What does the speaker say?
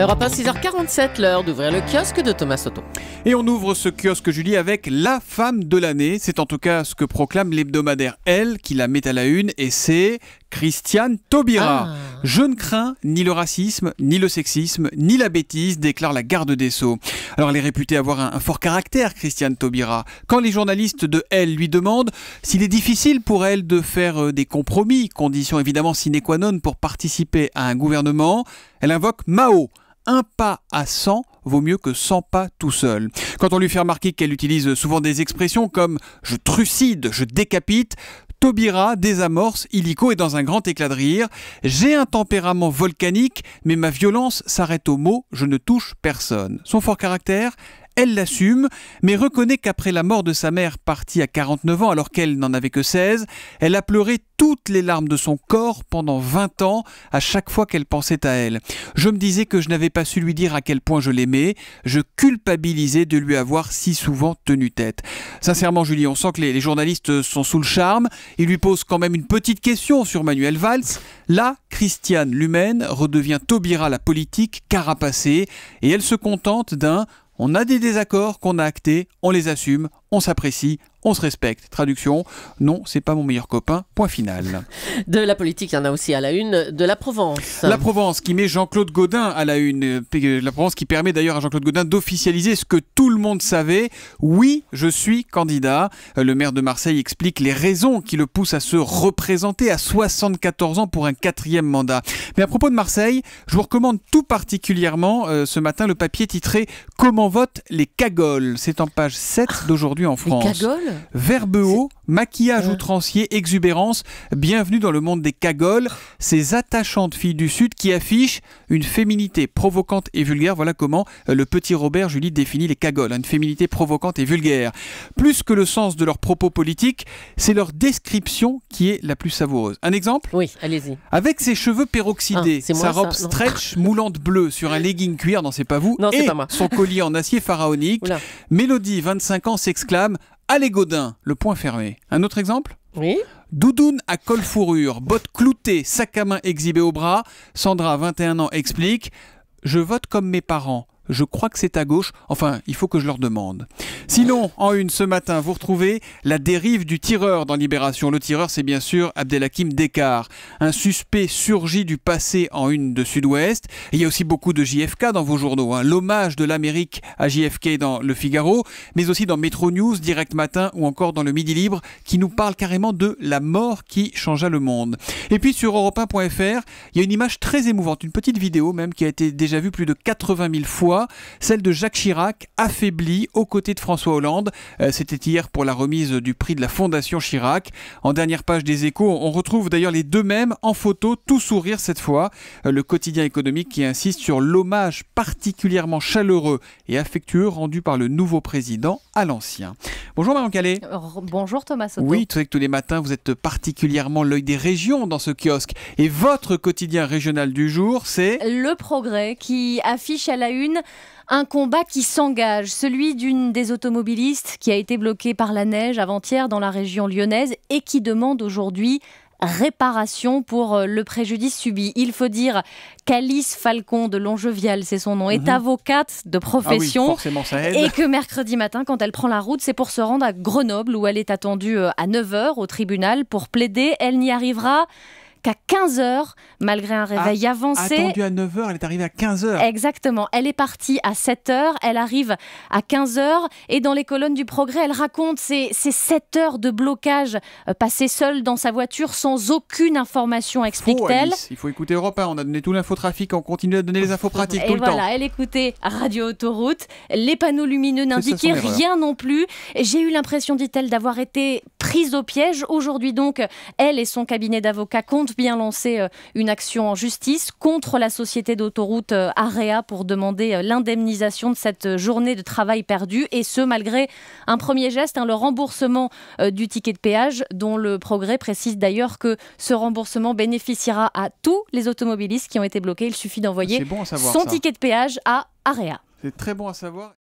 Europe 1, 6h47, l'heure d'ouvrir le kiosque de Thomas Soto. Et on ouvre ce kiosque, Julie, avec la femme de l'année. C'est en tout cas ce que proclame l'hebdomadaire Elle, qui la met à la une, et c'est Christiane Taubira. Ah. Je ne crains ni le racisme, ni le sexisme, ni la bêtise, déclare la garde des Sceaux. Alors elle est réputée avoir un, un fort caractère, Christiane Taubira. Quand les journalistes de Elle lui demandent s'il est difficile pour elle de faire euh, des compromis, condition évidemment sine qua non pour participer à un gouvernement, elle invoque Mao, un pas à 100 vaut mieux que 100 pas tout seul. Quand on lui fait remarquer qu'elle utilise souvent des expressions comme je trucide, je décapite, Taubira désamorce Illico est dans un grand éclat de rire. J'ai un tempérament volcanique, mais ma violence s'arrête au mot je ne touche personne. Son fort caractère elle l'assume, mais reconnaît qu'après la mort de sa mère partie à 49 ans alors qu'elle n'en avait que 16, elle a pleuré toutes les larmes de son corps pendant 20 ans à chaque fois qu'elle pensait à elle. Je me disais que je n'avais pas su lui dire à quel point je l'aimais, je culpabilisais de lui avoir si souvent tenu tête. Sincèrement Julie, on sent que les, journalistes sont sous le charme, ils lui posent quand même une petite question sur Manuel Valls. Là, Christiane Lumen redevient Taubira la politique carapacée et elle se contente d'un on a des désaccords qu'on a actés, on les assume, on s'apprécie, on se respecte. Traduction, non, c'est pas mon meilleur copain, point final. De la politique, il y en a aussi à la une de la Provence. La Provence qui met Jean-Claude Gaudin à la une. La Provence qui permet d'ailleurs à Jean-Claude Gaudin d'officialiser ce que tout le monde savait. Oui, je suis candidat. Le maire de Marseille explique les raisons qui le poussent à se représenter à 74 ans pour un quatrième mandat. Mais à propos de Marseille, je vous recommande tout particulièrement euh, ce matin le papier titré Comment votent les cagoles C'est en page 7 d'aujourd'hui en France. Les cagoles Verbe haut, maquillage outrancier, exubérance, bienvenue dans le monde des cagoles, ces attachantes filles du Sud qui affichent une féminité provocante et vulgaire. Voilà comment euh, le petit Robert Julie définit les cagoles, une féminité provocante et vulgaire. Plus que le sens de leurs propos politiques, c'est leur description qui est la plus savoureuse. Un exemple Oui, allez-y. Avec ses cheveux peroxydés, ah, sa robe stretch moulante bleue sur un legging cuir, non c'est pas vous, et son collier en acier pharaonique, Mélodie, 25 ans, s'exclame Allez Gaudin, le point fermé. Un autre exemple Oui. Doudoune à col fourrure, bottes cloutées, sac à main exhibé au bras. Sandra, 21 ans, explique Je vote comme mes parents. Je crois que c'est à gauche. Enfin, il faut que je leur demande. Sinon, en une ce matin, vous retrouvez la dérive du tireur dans Libération. Le tireur, c'est bien sûr Abdelhakim Descartes. Un suspect surgi du passé en une de Sud-Ouest. Il y a aussi beaucoup de JFK dans vos journaux. Hein. L'hommage de l'Amérique à JFK dans Le Figaro, mais aussi dans Metro News, Direct Matin ou encore dans le Midi Libre, qui nous parle carrément de la mort qui changea le monde. Et puis sur europe il y a une image très émouvante, une petite vidéo même qui a été déjà vue plus de 80 000 fois celle de Jacques Chirac, affaibli aux côtés de François Hollande. Euh, c'était hier pour la remise du prix de la Fondation Chirac. En dernière page des échos, on retrouve d'ailleurs les deux mêmes en photo, tout sourire cette fois. Euh, le quotidien économique qui insiste sur l'hommage particulièrement chaleureux et affectueux rendu par le nouveau président à l'ancien. Bonjour Marion Calais. Euh, bonjour Thomas Oui, c'est que tous les matins, vous êtes particulièrement l'œil des régions dans ce kiosque. Et votre quotidien régional du jour, c'est... Le Progrès, qui affiche à la une un combat qui s'engage, celui d'une des automobilistes qui a été bloquée par la neige avant-hier dans la région lyonnaise et qui demande aujourd'hui réparation pour euh, le préjudice subi. Il faut dire qu'Alice Falcon de Longevial, c'est son nom, est mhm. avocate de ah profession. Et que mercredi matin, quand elle prend la route, c'est pour se rendre à Grenoble où elle est attendue euh, à 9h au tribunal pour plaider. Elle n'y arrivera qu'à 15h, malgré un réveil ah, avancé. Attendue à 9h, elle est arrivée à 15h. Exactement. Elle est partie à 7h, elle arrive à 15h et dans les colonnes du progrès, elle raconte ces, 7 heures de blocage euh, passées seule dans sa voiture sans aucune information, explique-t-elle. Il faut écouter Europe 1, on a donné tout l'infotrafic, on continue à donner les infos pratiques tout le temps. Elle écoutait Radio Autoroute, les panneaux lumineux n'indiquaient rien non plus. J'ai eu l'impression, dit-elle, d'avoir été prise au piège. Aujourd'hui donc, elle et son cabinet d'avocats comptent bien lancer euh, une action en justice contre la société d'autoroute euh, Area pour demander euh, l'indemnisation de cette journée de travail perdue et ce malgré un premier geste, hein, le remboursement du ticket de péage dont le progrès précise d'ailleurs que ce remboursement bénéficiera à tous les automobilistes qui ont été bloqués. Il suffit d'envoyer son ticket de péage à Area. C'est très bon à savoir.